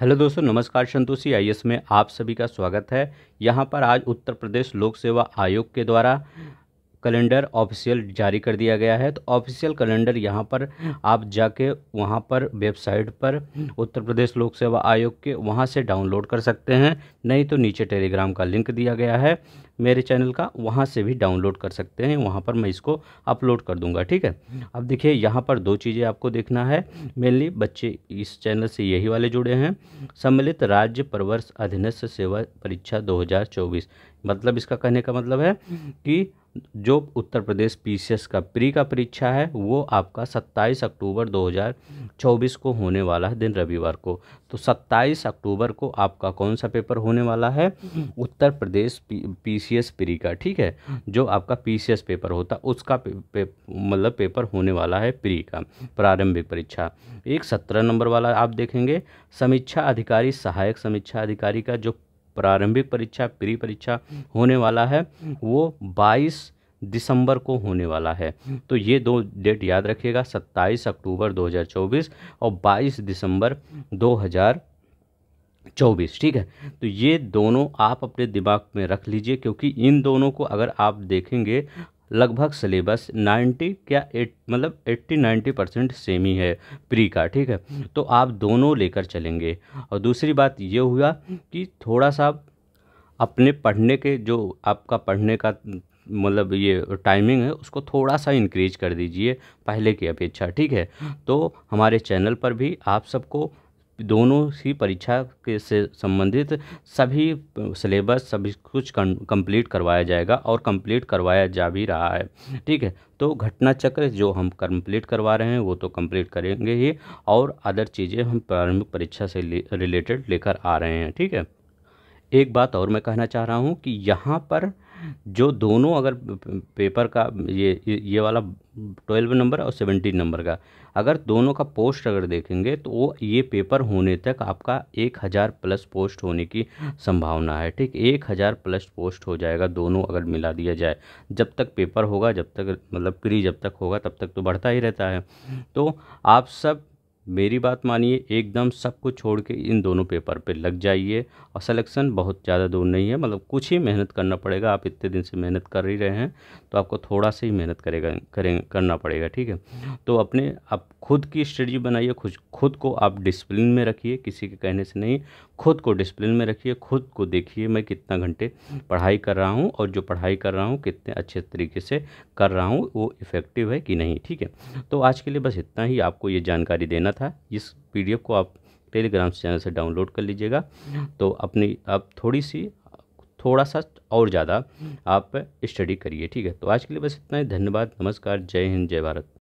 Hello दोस्तों नमस्कार संतोषी आई में आप सभी का स्वागत है यहाँ पर आज उत्तर प्रदेश लोक सेवा आयोग के द्वारा कैलेंडर ऑफिशियल जारी कर दिया गया है तो ऑफिशियल कैलेंडर यहाँ पर आप जाके वहाँ पर वेबसाइट पर उत्तर प्रदेश लोक सेवा आयोग के वहाँ से डाउनलोड कर सकते हैं नहीं तो नीचे टेलीग्राम का लिंक दिया गया है मेरे चैनल का वहाँ से भी डाउनलोड कर सकते हैं वहाँ पर मैं इसको अपलोड कर दूँगा ठीक है अब देखिए यहाँ पर दो चीज़ें आपको देखना है मेनली बच्चे इस चैनल से यही वाले जुड़े हैं सम्मिलित राज्य परवर्ष अधीनस्थ सेवा परीक्षा दो मतलब इसका कहने का मतलब है कि जो उत्तर प्रदेश पीसीएस का प्री का परीक्षा है वो आपका 27 अक्टूबर 2024 को होने वाला है दिन रविवार को तो 27 अक्टूबर को आपका कौन सा पेपर होने वाला है हम्म। Uttar Pradesh P PCS pre का ठीक है जो आपका पीसीएस पेपर होता उसका पे, पे, मतलब पेपर होने वाला है प्री का प्रारंभिक परीक्षा एक सत्रह नंबर वाला आप देखेंगे समीक्षा अधिकारी सहायक समीक्षा अधिकारी का जो प्रारंभिक परीक्षा प्री परीक्षा होने वाला है वो बाईस दिसंबर को होने वाला है तो ये दो डेट याद रखिएगा 27 अक्टूबर 2024 और 22 दिसंबर चौबीस ठीक है तो ये दोनों आप अपने दिमाग में रख लीजिए क्योंकि इन दोनों को अगर आप देखेंगे लगभग सिलेबस 90 क्या एट मतलब 80 90 परसेंट सेम ही है प्री का ठीक है तो आप दोनों लेकर चलेंगे और दूसरी बात ये हुआ कि थोड़ा सा अपने पढ़ने के जो आपका पढ़ने का मतलब ये टाइमिंग है उसको थोड़ा सा इंक्रीज कर दीजिए पहले की अपेक्षा ठीक है तो हमारे चैनल पर भी आप सबको दोनों ही परीक्षा के से संबंधित सभी सिलेबस सभी कुछ कंप्लीट करवाया जाएगा और कंप्लीट करवाया जा भी रहा है ठीक है तो घटना चक्र जो हम कंप्लीट करवा रहे हैं वो तो कंप्लीट करेंगे ही और अदर चीज़ें हम प्रारंभिक परीक्षा से रिलेटेड लेकर आ रहे हैं ठीक है एक बात और मैं कहना चाह रहा हूँ कि यहाँ पर जो दोनों अगर पेपर का ये ये वाला ट्वेल्व नंबर और सेवनटीन नंबर का अगर दोनों का पोस्ट अगर देखेंगे तो वो ये पेपर होने तक आपका एक हज़ार प्लस पोस्ट होने की संभावना है ठीक एक हज़ार प्लस पोस्ट हो जाएगा दोनों अगर मिला दिया जाए जब तक पेपर होगा जब तक मतलब प्री जब तक होगा तब तक तो बढ़ता ही रहता है तो आप सब मेरी बात मानिए एकदम सब कुछ छोड़ के इन दोनों पेपर पे लग जाइए और सिलेक्शन बहुत ज़्यादा दूर नहीं है मतलब कुछ ही मेहनत करना पड़ेगा आप इतने दिन से मेहनत कर ही रहे हैं तो आपको थोड़ा सा ही मेहनत करेगा करें करना पड़ेगा ठीक है तो अपने आप खुद की स्ट्रेटजी बनाइए खुद खुद को आप डिसिप्लिन में रखिए किसी के कहने से नहीं खुद को डिसिप्लिन में रखिए खुद को देखिए मैं कितना घंटे पढ़ाई कर रहा हूँ और जो पढ़ाई कर रहा हूँ कितने अच्छे तरीके से कर रहा हूँ वो इफ़ेक्टिव है कि नहीं ठीक है तो आज के लिए बस इतना ही आपको ये जानकारी देना था इस पी को आप टेलीग्राम चैनल से डाउनलोड कर लीजिएगा तो अपनी आप थोड़ी सी थोड़ा सा और ज़्यादा आप स्टडी करिए ठीक है तो आज के लिए बस इतना ही धन्यवाद नमस्कार जय हिंद जय भारत